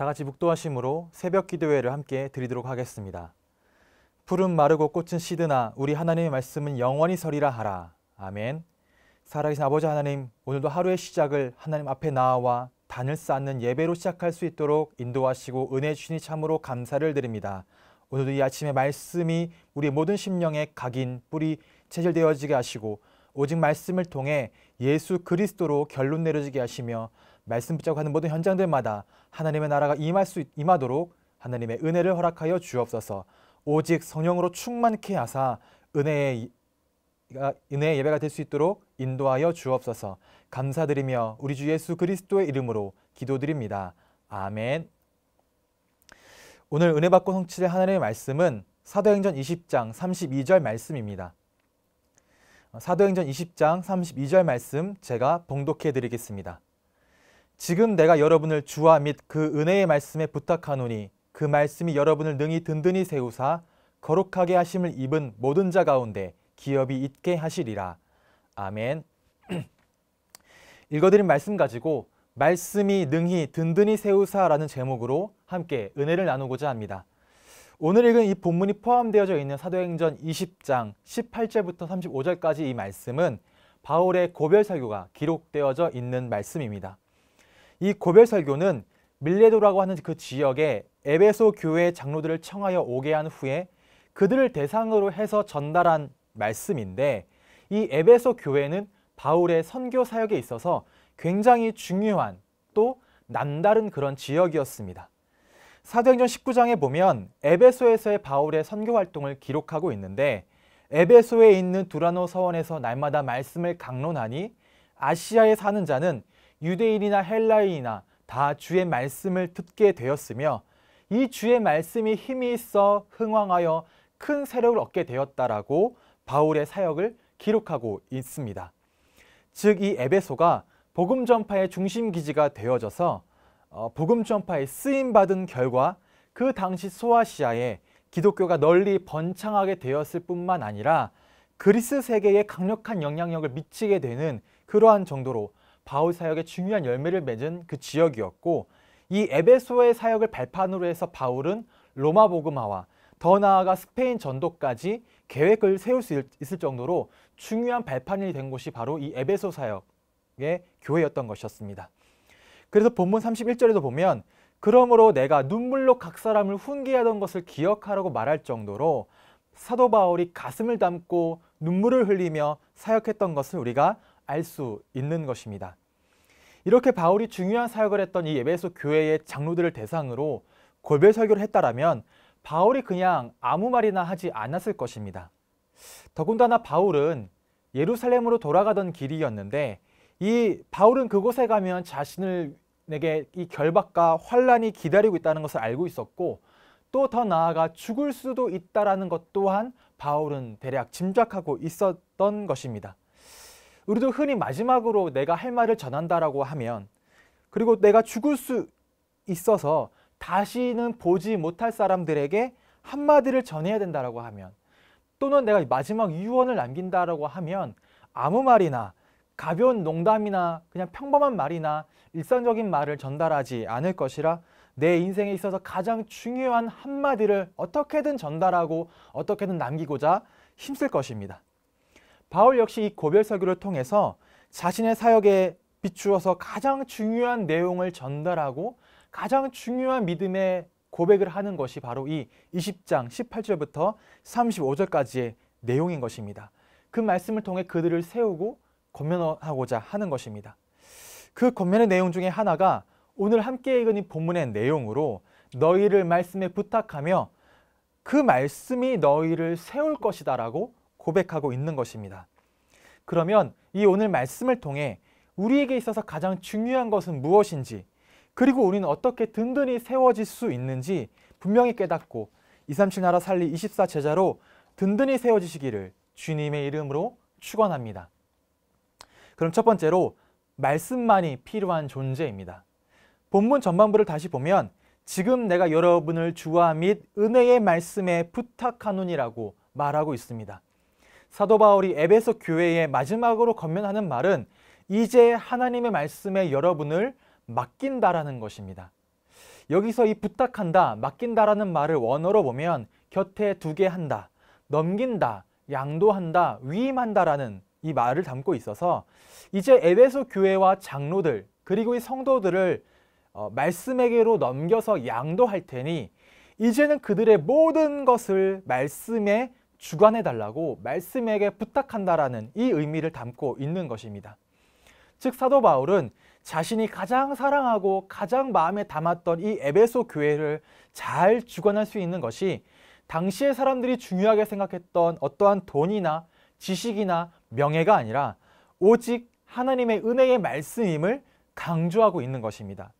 다 같이 묵도하심으로 새벽 기도회를 함께 드리도록 하겠습니다. 푸른 마르고 꽃은 시드나 우리 하나님의 말씀은 영원히 서리라 하라. 아멘. 살아계신 아버지 하나님, 오늘도 하루의 시작을 하나님 앞에 나와 단을 쌓는 예배로 시작할 수 있도록 인도하시고 은혜 주시니 참으로 감사를 드립니다. 오늘도 이 아침의 말씀이 우리 모든 심령에 각인, 뿌리, 체질되어지게 하시고 오직 말씀을 통해 예수 그리스도로 결론 내려지게 하시며 말씀 붙잡고 하는 모든 현장들마다 하나님의 나라가 임할 수 임하도록 하나님의 은혜를 허락하여 주옵소서. 오직 성령으로 충만케 하사 은혜의 은혜의 예배가 될 수 있도록 인도하여 주옵소서. 감사드리며 우리 주 예수 그리스도의 이름으로 기도드립니다. 아멘. 오늘 은혜 받고 성취될 하나님의 말씀은 사도행전 20장 32절 말씀입니다. 사도행전 20장 32절 말씀 제가 봉독해 드리겠습니다. 지금 내가 여러분을 주와 및 그 은혜의 말씀에 부탁하노니 그 말씀이 여러분을 능히 든든히 세우사 거룩하게 하심을 입은 모든 자 가운데 기업이 있게 하시리라. 아멘. 읽어드린 말씀 가지고 말씀이 능히 든든히 세우사라는 제목으로 함께 은혜를 나누고자 합니다. 오늘 읽은 이 본문이 포함되어져 있는 사도행전 20장 18절부터 35절까지 이 말씀은 바울의 고별 사교가 기록되어져 있는 말씀입니다. 이 고별설교는 밀레도라고 하는 그 지역에 에베소 교회 의 장로들을 청하여 오게 한 후에 그들을 대상으로 해서 전달한 말씀인데 이 에베소 교회는 바울의 선교 사역에 있어서 굉장히 중요한 또 남다른 그런 지역이었습니다. 사도행전 19장에 보면 에베소에서의 바울의 선교 활동을 기록하고 있는데 에베소에 있는 두라노 서원에서 날마다 말씀을 강론하니 아시아에 사는 자는 유대인이나 헬라인이나 다 주의 말씀을 듣게 되었으며 이 주의 말씀이 힘이 있어 흥왕하여 큰 세력을 얻게 되었다라고 바울의 사역을 기록하고 있습니다. 즉 이 에베소가 복음 전파의 중심 기지가 되어져서 어, 복음 전파에 쓰임 받은 결과 그 당시 소아시아에 기독교가 널리 번창하게 되었을 뿐만 아니라 그리스 세계에 강력한 영향력을 미치게 되는 그러한 정도로 바울 사역의 중요한 열매를 맺은 그 지역이었고 이 에베소의 사역을 발판으로 해서 바울은 로마 복음화와 더 나아가 스페인 전도까지 계획을 세울 수 있을 정도로 중요한 발판이 된 곳이 바로 이 에베소 사역의 교회였던 것이었습니다. 그래서 본문 31절에도 보면 그러므로 내가 눈물로 각 사람을 훈계하던 것을 기억하라고 말할 정도로 사도 바울이 가슴을 담고 눈물을 흘리며 사역했던 것을 우리가 알 수 있는 것입니다. 이렇게 바울이 중요한 사역을 했던 이 예배소 교회의 장로들을 대상으로 골배 설교를 했다라면 바울이 그냥 아무 말이나 하지 않았을 것입니다. 더군다나 바울은 예루살렘으로 돌아가던 길이었는데 이 바울은 그곳에 가면 자신을 내게 이 결박과 환란이 기다리고 있다는 것을 알고 있었고 또 더 나아가 죽을 수도 있다라는 것 또한 바울은 대략 짐작하고 있었던 것입니다. 우리도 흔히 마지막으로 내가 할 말을 전한다라고 하면 그리고 내가 죽을 수 있어서 다시는 보지 못할 사람들에게 한마디를 전해야 된다라고 하면 또는 내가 마지막 유언을 남긴다라고 하면 아무 말이나 가벼운 농담이나 그냥 평범한 말이나 일상적인 말을 전달하지 않을 것이라 내 인생에 있어서 가장 중요한 한마디를 어떻게든 전달하고 어떻게든 남기고자 힘쓸 것입니다. 바울 역시 이 고별 설교를 통해서 자신의 사역에 비추어서 가장 중요한 내용을 전달하고 가장 중요한 믿음의 고백을 하는 것이 바로 이 20장 18절부터 35절까지의 내용인 것입니다. 그 말씀을 통해 그들을 세우고 권면하고자 하는 것입니다. 그 권면의 내용 중에 하나가 오늘 함께 읽은 이 본문의 내용으로 너희를 말씀에 부탁하며 그 말씀이 너희를 세울 것이다라고 고백하고 있는 것입니다. 그러면 이 오늘 말씀을 통해 우리에게 있어서 가장 중요한 것은 무엇인지 그리고 우리는 어떻게 든든히 세워질 수 있는지 분명히 깨닫고 237 나라 살리 24 제자로 든든히 세워지시기를 주님의 이름으로 축원합니다. 그럼 첫 번째로 말씀만이 필요한 존재입니다. 본문 전반부를 다시 보면 지금 내가 여러분을 주와 및 은혜의 말씀에 부탁하노니라고 말하고 있습니다. 사도 바울이 에베소 교회에 마지막으로 건면하는 말은 이제 하나님의 말씀에 여러분을 맡긴다라는 것입니다. 여기서 이 부탁한다, 맡긴다라는 말을 원어로 보면 곁에 두게 한다, 넘긴다, 양도한다, 위임한다라는 이 말을 담고 있어서 이제 에베소 교회와 장로들 그리고 이 성도들을 어, 말씀에게로 넘겨서 양도할 테니 이제는 그들의 모든 것을 말씀에 주관해달라고 말씀에게 부탁한다라는 이 의미를 담고 있는 것입니다. 즉 사도 바울은 자신이 가장 사랑하고 가장 마음에 담았던 이 에베소 교회를 잘 주관할 수 있는 것이 당시의 사람들이 중요하게 생각했던 어떠한 돈이나 지식이나 명예가 아니라 오직 하나님의 은혜의 말씀임을 강조하고 있는 것입니다.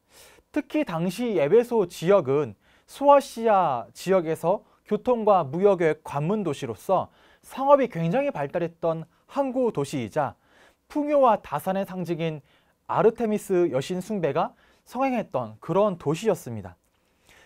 특히 당시 에베소 지역은 소아시아 지역에서 교통과 무역의 관문 도시로서 상업이 굉장히 발달했던 항구 도시이자 풍요와 다산의 상징인 아르테미스 여신 숭배가 성행했던 그런 도시였습니다.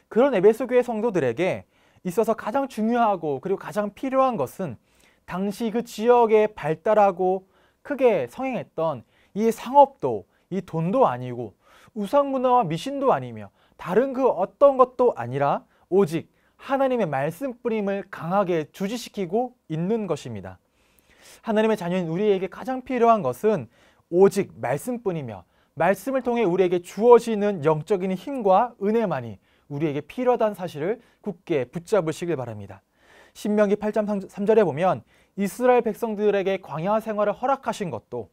그런 에베소 교의 성도들에게 있어서 가장 중요하고 그리고 가장 필요한 것은 당시 그 지역에 발달하고 크게 성행했던 이 상업도 이 돈도 아니고 우상 문화와 미신도 아니며 다른 그 어떤 것도 아니라 오직 하나님의 말씀 뿌림을 강하게 주지시키고 있는 것입니다. 하나님의 자녀인 우리에게 가장 필요한 것은 오직 말씀뿐이며 말씀을 통해 우리에게 주어지는 영적인 힘과 은혜만이 우리에게 필요하다는 사실을 굳게 붙잡으시길 바랍니다. 신명기 8장 3절에 보면 이스라엘 백성들에게 광야 생활을 허락하신 것도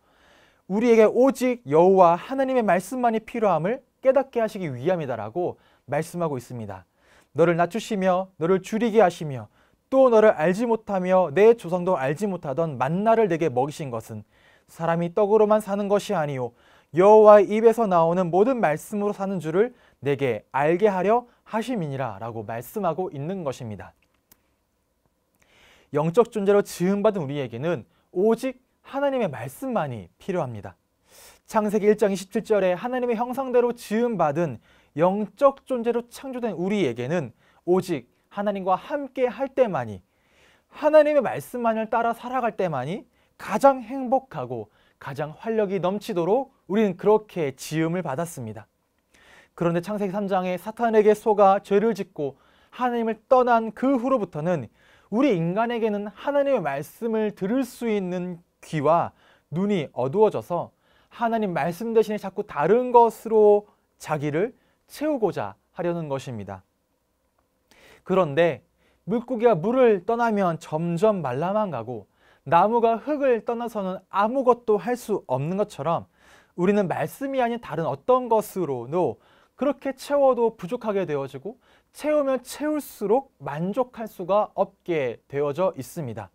우리에게 오직 여호와 하나님의 말씀만이 필요함을 깨닫게 하시기 위함이다라고 말씀하고 있습니다. 너를 낮추시며 너를 줄이게 하시며 또 너를 알지 못하며 내 조상도 알지 못하던 만나를 내게 먹이신 것은 사람이 떡으로만 사는 것이 아니요 여호와의 입에서 나오는 모든 말씀으로 사는 줄을 내게 알게 하려 하심이니라 라고 말씀하고 있는 것입니다. 영적 존재로 지음받은 우리에게는 오직 하나님의 말씀만이 필요합니다. 창세기 1장 27절에 하나님의 형상대로 지음받은 영적 존재로 창조된 우리에게는 오직 하나님과 함께 할 때만이 하나님의 말씀만을 따라 살아갈 때만이 가장 행복하고 가장 활력이 넘치도록 우리는 그렇게 지음을 받았습니다. 그런데 창세기 3장에 사탄에게 속아 죄를 짓고 하나님을 떠난 그 후로부터는 우리 인간에게는 하나님의 말씀을 들을 수 있는 귀와 눈이 어두워져서 하나님 말씀 대신에 자꾸 다른 것으로 자기를 세우고자 하려는 것입니다. 그런데 물고기가 물을 떠나면 점점 말라만 가고 나무가 흙을 떠나서는 아무것도 할 수 없는 것처럼 우리는 말씀이 아닌 다른 어떤 것으로도 그렇게 채워도 부족하게 되어지고 채우면 채울수록 만족할 수가 없게 되어져 있습니다.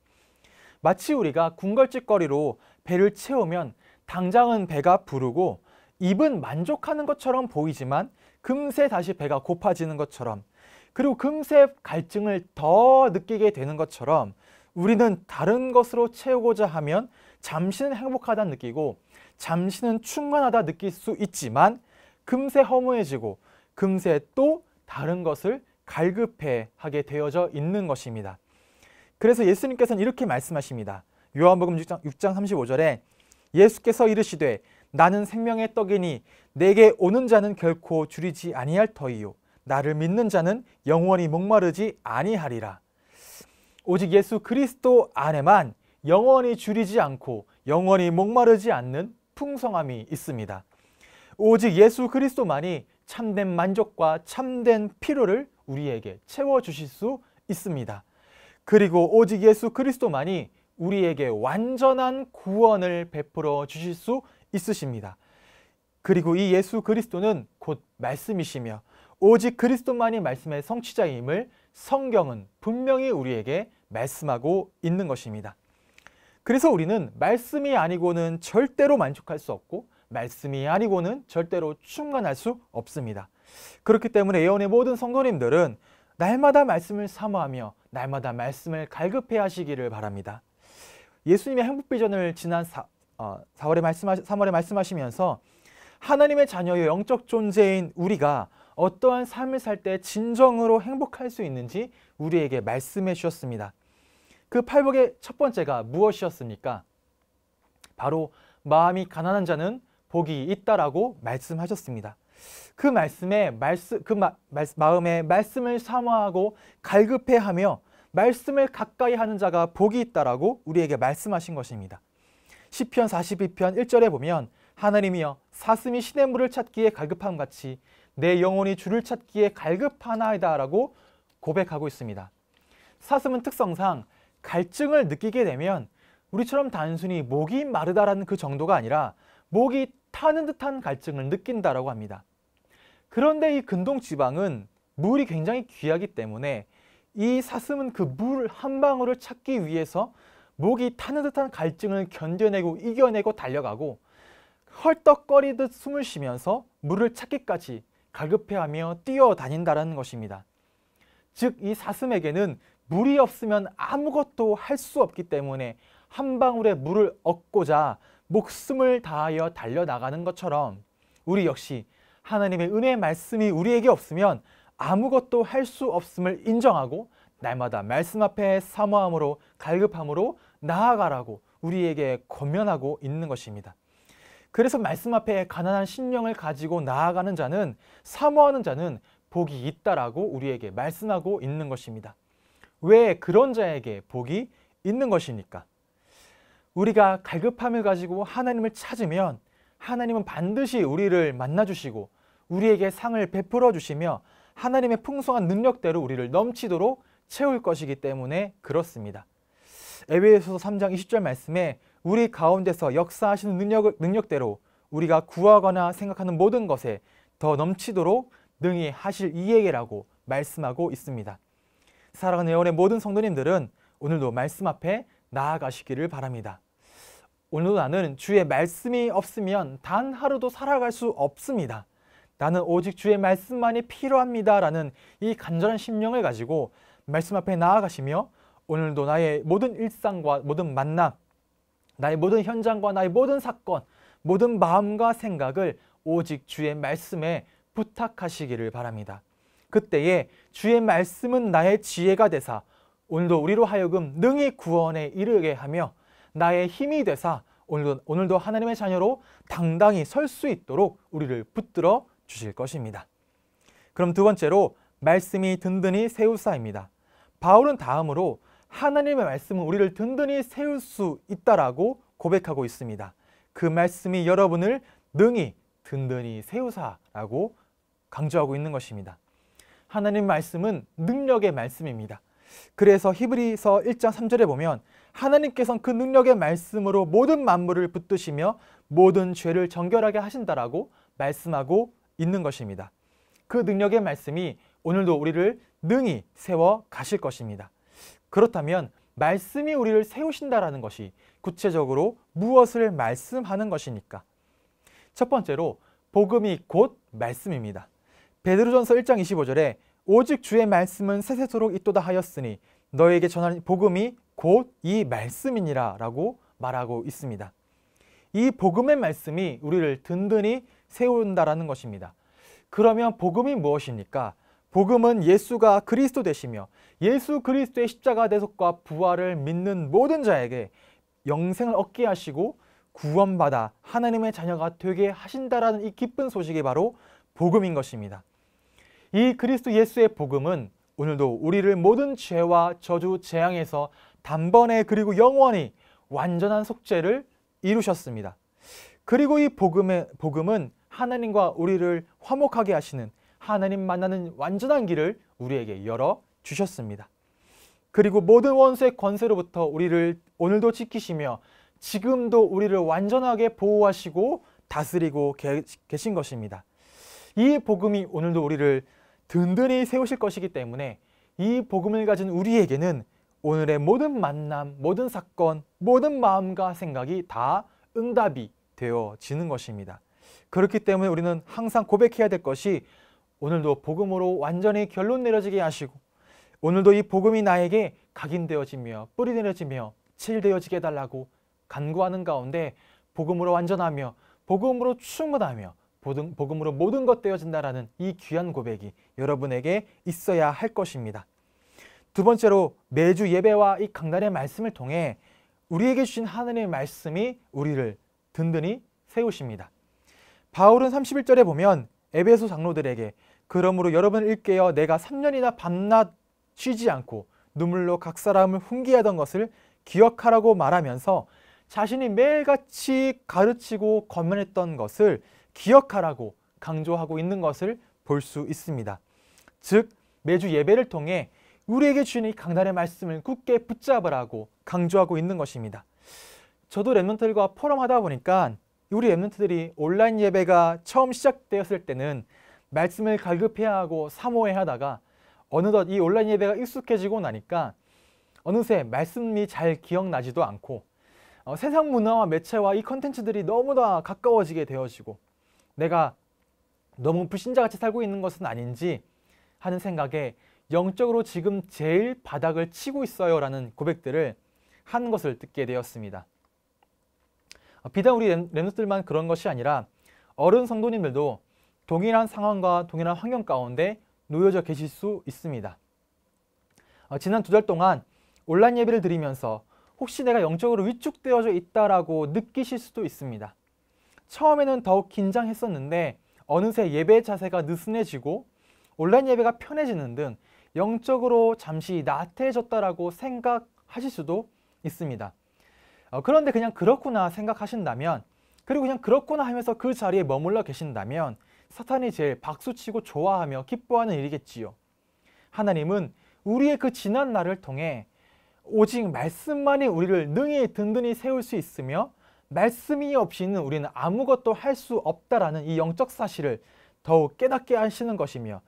마치 우리가 궁궐찌거리로 배를 채우면 당장은 배가 부르고 입은 만족하는 것처럼 보이지만 금세 다시 배가 고파지는 것처럼 그리고 금세 갈증을 더 느끼게 되는 것처럼 우리는 다른 것으로 채우고자 하면 잠시는 행복하다 느끼고 잠시는 충만하다 느낄 수 있지만 금세 허무해지고 금세 또 다른 것을 갈급해 하게 되어져 있는 것입니다. 그래서 예수님께서는 이렇게 말씀하십니다. 요한복음 6장, 6장 35절에 예수께서 이르시되 나는 생명의 떡이니 내게 오는 자는 결코 줄이지 아니할 터이요 나를 믿는 자는 영원히 목마르지 아니하리라. 오직 예수 그리스도 안에만 영원히 줄이지 않고 영원히 목마르지 않는 풍성함이 있습니다. 오직 예수 그리스도만이 참된 만족과 참된 피로를 우리에게 채워주실 수 있습니다. 그리고 오직 예수 그리스도만이 우리에게 완전한 구원을 베풀어 주실 수 있습니다 있으십니다. 그리고 이 예수 그리스도는 곧 말씀이시며 오직 그리스도만이 말씀의 성취자임을 성경은 분명히 우리에게 말씀하고 있는 것입니다. 그래서 우리는 말씀이 아니고는 절대로 만족할 수 없고 말씀이 아니고는 절대로 충만할 수 없습니다. 그렇기 때문에 예언의 모든 성도님들은 날마다 말씀을 사모하며 날마다 말씀을 갈급해 하시기를 바랍니다. 예수님의 행복 비전을 지난 4월에 어, 말씀하 3월에 말씀하시면서 하나님의 자녀의 영적 존재인 우리가 어떠한 삶을 살 때 진정으로 행복할 수 있는지 우리에게 말씀해 주셨습니다. 그 팔복의 첫 번째가 무엇이었습니까? 바로 마음이 가난한 자는 복이 있다라고 말씀하셨습니다. 그 말씀에 말씀 그 마, 음에 말씀을 사모하고 갈급해하며 말씀을 가까이 하는 자가 복이 있다라고 우리에게 말씀하신 것입니다. 시편 42편 1절에 보면 하나님이여 사슴이 시냇 물을 찾기에 갈급함 같이 내 영혼이 주를 찾기에 갈급하나이다 라고 고백하고 있습니다. 사슴은 특성상 갈증을 느끼게 되면 우리처럼 단순히 목이 마르다라는 그 정도가 아니라 목이 타는 듯한 갈증을 느낀다라고 합니다. 그런데 이 근동 지방은 물이 굉장히 귀하기 때문에 이 사슴은 그 물 한 방울을 찾기 위해서 목이 타는 듯한 갈증을 견뎌내고 이겨내고 달려가고 헐떡거리듯 숨을 쉬면서 물을 찾기까지 갈급해하며 뛰어다닌다는 것입니다. 즉 이 사슴에게는 물이 없으면 아무것도 할 수 없기 때문에 한 방울의 물을 얻고자 목숨을 다하여 달려나가는 것처럼 우리 역시 하나님의 은혜의 말씀이 우리에게 없으면 아무것도 할 수 없음을 인정하고 날마다 말씀 앞에 사모함으로 갈급함으로 나아가라고 우리에게 권면하고 있는 것입니다. 그래서 말씀 앞에 가난한 심령을 가지고 나아가는 자는 사모하는 자는 복이 있다라고 우리에게 말씀하고 있는 것입니다. 왜 그런 자에게 복이 있는 것입니까? 우리가 갈급함을 가지고 하나님을 찾으면 하나님은 반드시 우리를 만나주시고 우리에게 상을 베풀어 주시며 하나님의 풍성한 능력대로 우리를 넘치도록 채울 것이기 때문에 그렇습니다. 에베소서 3장 20절 말씀에 우리 가운데서 역사하시는 능력 능력대로 우리가 구하거나 생각하는 모든 것에 더 넘치도록 능히 하실 이에게라고 말씀하고 있습니다. 사랑하는 예원의 모든 성도님들은 오늘도 말씀 앞에 나아가시기를 바랍니다. 오늘도 나는 주의 말씀이 없으면 단 하루도 살아갈 수 없습니다. 나는 오직 주의 말씀만이 필요합니다. 라는 이 간절한 심령을 가지고 말씀 앞에 나아가시며 오늘도 나의 모든 일상과 모든 만남, 나의 모든 현장과 나의 모든 사건, 모든 마음과 생각을 오직 주의 말씀에 부탁하시기를 바랍니다. 그때에 주의 말씀은 나의 지혜가 되사 오늘도 우리로 하여금 능히 구원에 이르게 하며 나의 힘이 되사 오늘도, 오늘도 하나님의 자녀로 당당히 설 수 있도록 우리를 붙들어 주실 것입니다. 그럼 두 번째로 말씀이 든든히 세우사입니다. 바울은 다음으로 하나님의 말씀은 우리를 든든히 세울 수 있다라고 고백하고 있습니다. 그 말씀이 여러분을 능히 든든히 세우사라고 강조하고 있는 것입니다. 하나님 말씀은 능력의 말씀입니다. 그래서 히브리서 1장 3절에 보면 하나님께서는 그 능력의 말씀으로 모든 만물을 붙드시며 모든 죄를 정결하게 하신다라고 말씀하고 있는 것입니다. 그 능력의 말씀이 오늘도 우리를 능히 세워 가실 것입니다. 그렇다면 말씀이 우리를 세우신다라는 것이 구체적으로 무엇을 말씀하는 것이니까. 첫 번째로 복음이 곧 말씀입니다. 베드로전서 1장 25절에 오직 주의 말씀은 세세토록 있도다 하였으니 너에게 전하는 복음이 곧 이 말씀이니라 라고 말하고 있습니다. 이 복음의 말씀이 우리를 든든히 세운다라는 것입니다. 그러면 복음이 무엇입니까? 복음은 예수가 그리스도 되시며 예수 그리스도의 십자가 대속과 부활을 믿는 모든 자에게 영생을 얻게 하시고 구원받아 하나님의 자녀가 되게 하신다라는 이 기쁜 소식이 바로 복음인 것입니다. 이 그리스도 예수의 복음은 오늘도 우리를 모든 죄와 저주, 재앙에서 단번에 그리고 영원히 완전한 속죄를 이루셨습니다. 그리고 이 복음의 복음은 하나님과 우리를 화목하게 하시는 하나님 만나는 완전한 길을 우리에게 열어 주셨습니다. 그리고 모든 원수의 권세로부터 우리를 오늘도 지키시며 지금도 우리를 완전하게 보호하시고 다스리고 계신 것입니다. 이 복음이 오늘도 우리를 든든히 세우실 것이기 때문에 이 복음을 가진 우리에게는 오늘의 모든 만남, 모든 사건, 모든 마음과 생각이 다 응답이 되어지는 것입니다. 그렇기 때문에 우리는 항상 고백해야 될 것이 오늘도 복음으로 완전히 결론 내려지게 하시고 오늘도 이 복음이 나에게 각인되어지며 뿌리 내려지며 칠되어지게 해달라고 간구하는 가운데 복음으로 완전하며 복음으로 충분하며 복음으로 모든 것 되어진다라는 이 귀한 고백이 여러분에게 있어야 할 것입니다. 두 번째로 매주 예배와 이 강단의 말씀을 통해 우리에게 주신 하나님의 말씀이 우리를 든든히 세우십니다. 바울은 31절에 보면 에베소 장로들에게 그러므로 여러분을 일깨어 내가 3년이나 밤낮 쉬지 않고 눈물로 각 사람을 훈계하던 것을 기억하라고 말하면서 자신이 매일같이 가르치고 권면했던 것을 기억하라고 강조하고 있는 것을 볼 수 있습니다. 즉 매주 예배를 통해 우리에게 주신 이 강단의 말씀을 굳게 붙잡으라고 강조하고 있는 것입니다. 저도 랩런트들과 포럼하다 보니까 우리 랩런트들이 온라인 예배가 처음 시작되었을 때는 말씀을 갈급해야 하고 사모해야 하다가 어느덧 이 온라인 예배가 익숙해지고 나니까 어느새 말씀이 잘 기억나지도 않고 어, 세상 문화와 매체와 이 컨텐츠들이 너무나 가까워지게 되어지고 내가 너무 불신자같이 살고 있는 것은 아닌지 하는 생각에 영적으로 지금 제일 바닥을 치고 있어요 라는 고백들을 한 것을 듣게 되었습니다. 비단 우리 랩너들만 그런 것이 아니라 어른 성도님들도 동일한 상황과 동일한 환경 가운데 놓여져 계실 수 있습니다. 어, 지난 두 달 동안 온라인 예배를 드리면서 혹시 내가 영적으로 위축되어져 있다라고 느끼실 수도 있습니다. 처음에는 더욱 긴장했었는데 어느새 예배 자세가 느슨해지고 온라인 예배가 편해지는 등 영적으로 잠시 나태해졌다라고 생각하실 수도 있습니다. 어, 그런데 그냥 그렇구나 생각하신다면 그리고 그냥 그렇구나 하면서 그 자리에 머물러 계신다면 사탄이 제일 박수치고 좋아하며 기뻐하는 일이겠지요. 하나님은 우리의 그 지난 날을 통해 오직 말씀만이 우리를 능히 든든히 세울 수 있으며 말씀이 없이는 우리는 아무것도 할 수 없다라는 이 영적 사실을 더욱 깨닫게 하시는 것이며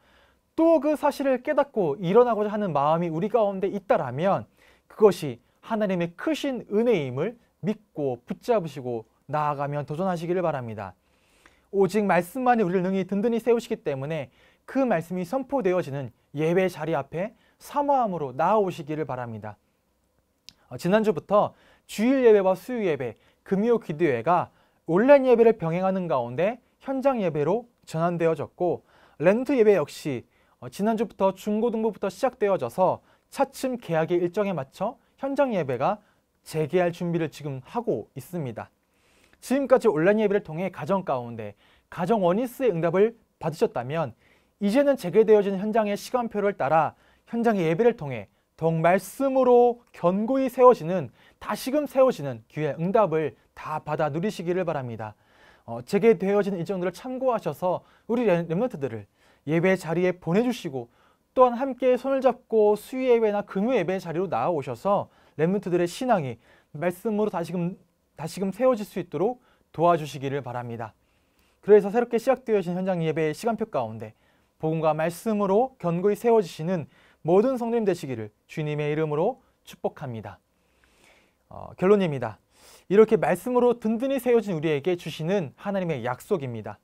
또 그 사실을 깨닫고 일어나고자 하는 마음이 우리 가운데 있다라면 그것이 하나님의 크신 은혜임을 믿고 붙잡으시고 나아가면 도전하시기를 바랍니다. 오직 말씀만이 우리를 능히 든든히 세우시기 때문에 그 말씀이 선포되어지는 예배 자리 앞에 사모함으로 나아오시기를 바랍니다. 어, 지난주부터 주일 예배와 수요 예배, 금요 기도회가 온라인 예배를 병행하는 가운데 현장 예배로 전환되어졌고 렌트 예배 역시 어, 지난주부터 중고등부부터 시작되어져서 차츰 계약의 일정에 맞춰 현장 예배가 재개할 준비를 지금 하고 있습니다. 지금까지 온라인 예배를 통해 가정 가운데 가정 원니스의 응답을 받으셨다면 이제는 재개되어진 현장의 시간표를 따라 현장의 예배를 통해 더욱 말씀으로 견고히 세워지는 다시금 세워지는 귀의 응답을 다 받아 누리시기를 바랍니다. 어, 재개되어진 일정들을 참고하셔서 우리 렘넌트들을 예배 자리에 보내주시고 또한 함께 손을 잡고 수위 예배나 금요 예배 자리로 나아오셔서 렘넌트들의 신앙이 말씀으로 다시금 다시금 세워질 수 있도록 도와주시기를 바랍니다. 그래서 새롭게 시작되어진 현장 예배의 시간표 가운데 복음과 말씀으로 견고히 세워지시는 모든 성님 되시기를 주님의 이름으로 축복합니다. 어, 결론입니다. 이렇게 말씀으로 든든히 세워진 우리에게 주시는 하나님의 약속입니다.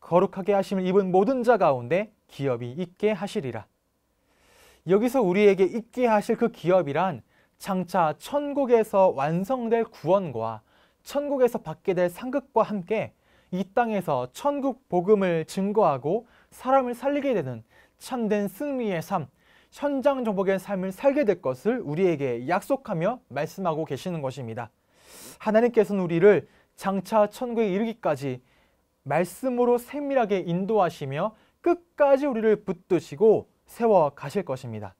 거룩하게 하심을 입은 모든 자 가운데 기업이 있게 하시리라. 여기서 우리에게 있게 하실 그 기업이란 장차 천국에서 완성될 구원과 천국에서 받게 될 상급과 함께 이 땅에서 천국 복음을 증거하고 사람을 살리게 되는 참된 승리의 삶, 현장 정복의 삶을 살게 될 것을 우리에게 약속하며 말씀하고 계시는 것입니다. 하나님께서는 우리를 장차 천국에 이르기까지 말씀으로 세밀하게 인도하시며 끝까지 우리를 붙드시고 세워 가실 것입니다.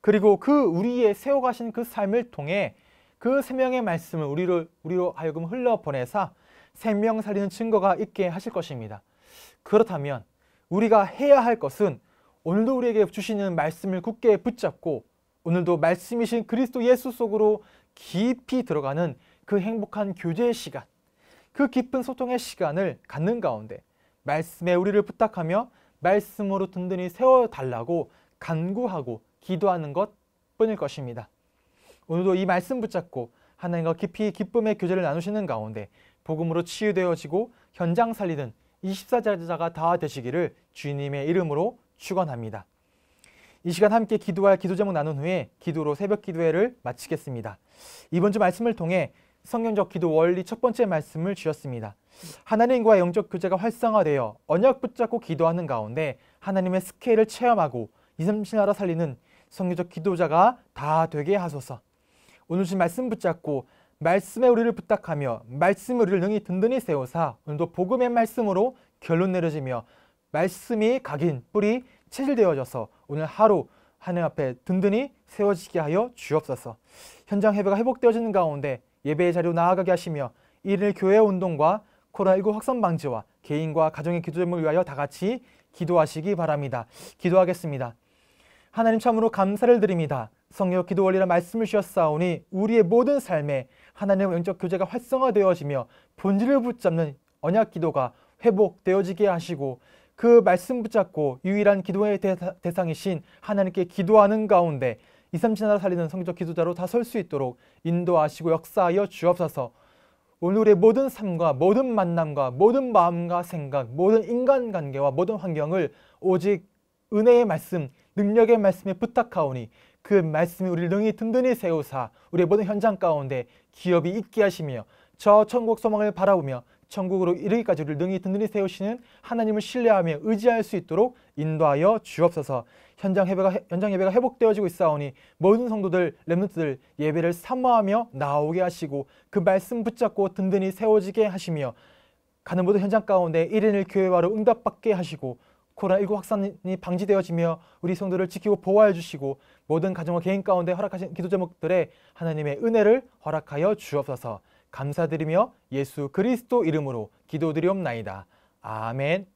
그리고 그 우리의 세워 가신 그 삶을 통해 그 생명의 말씀을 우리를 우리로 하여금 흘러 보내사 생명 살리는 증거가 있게 하실 것입니다. 그렇다면 우리가 해야 할 것은 오늘도 우리에게 주시는 말씀을 굳게 붙잡고 오늘도 말씀이신 그리스도 예수 속으로 깊이 들어가는 그 행복한 교제의 시간, 그 깊은 소통의 시간을 갖는 가운데 말씀에 우리를 부탁하며 말씀으로 든든히 세워달라고 간구하고 기도하는 것뿐일 것입니다. 오늘도 이 말씀 붙잡고 하나님과 깊이 기쁨의 교제를 나누시는 가운데 복음으로 치유되어지고 현장 살리는 24자자가 다 되시기를 주님의 이름으로 축원합니다. 이 시간 함께 기도할 기도 제목 나눈 후에 기도로 새벽 기도회를 마치겠습니다. 이번 주 말씀을 통해 성경적 기도 원리 첫 번째 말씀을 주셨습니다. 하나님과 영적 교제가 활성화되어 언약 붙잡고 기도하는 가운데 하나님의 스케일을 체험하고 이삼신하라 살리는 성경적 기도자가 다 되게 하소서. 오늘 주신 말씀 붙잡고 말씀에 우리를 부탁하며 말씀에 우리를 능히 든든히 세우사 오늘도 복음의 말씀으로 결론 내려지며 말씀이 각인 뿌리 체질되어져서 오늘 하루 하나님 앞에 든든히 세워지게 하여 주옵소서. 현장 회복가 회복되어지는 가운데 예배의 자리로 나아가게 하시며 이를 교회 운동과 코로나19 확산 방지와 개인과 가정의 기도점을 위하여 다 같이 기도하시기 바랍니다. 기도하겠습니다. 하나님 참으로 감사를 드립니다. 성령 기도 원리라 말씀을 주셨사오니 우리의 모든 삶에 하나님의 영적 교제가 활성화되어지며 본질을 붙잡는 언약 기도가 회복되어지게 하시고 그 말씀 붙잡고 유일한 기도의 대상이신 하나님께 기도하는 가운데 이삼치 나라 살리는 성적 기도자로 다 설 수 있도록 인도하시고 역사하여 주옵소서. 오늘의 모든 삶과 모든 만남과 모든 마음과 생각, 모든 인간관계와 모든 환경을 오직 은혜의 말씀, 능력의 말씀에 부탁하오니 그 말씀이 우리를 능히 든든히 세우사 우리의 모든 현장 가운데 기업이 있게 하시며 저 천국 소망을 바라보며 천국으로 이르기까지 우리를 능히 든든히 세우시는 하나님을 신뢰하며 의지할 수 있도록 인도하여 주옵소서. 현장 예배가 현장 예배가 회복되어지고 있사오니 모든 성도들 렘넌트들 예배를 사모하며 나오게 하시고 그 말씀 붙잡고 든든히 세워지게 하시며 가는 모든 현장 가운데 1인을 교회와로 응답받게 하시고 코로나19 확산이 방지되어지며 우리 성도를 지키고 보호해 주시고 모든 가정과 개인 가운데 허락하신 기도 제목들에 하나님의 은혜를 허락하여 주옵소서 감사드리며 예수 그리스도 이름으로 기도드리옵나이다. 아멘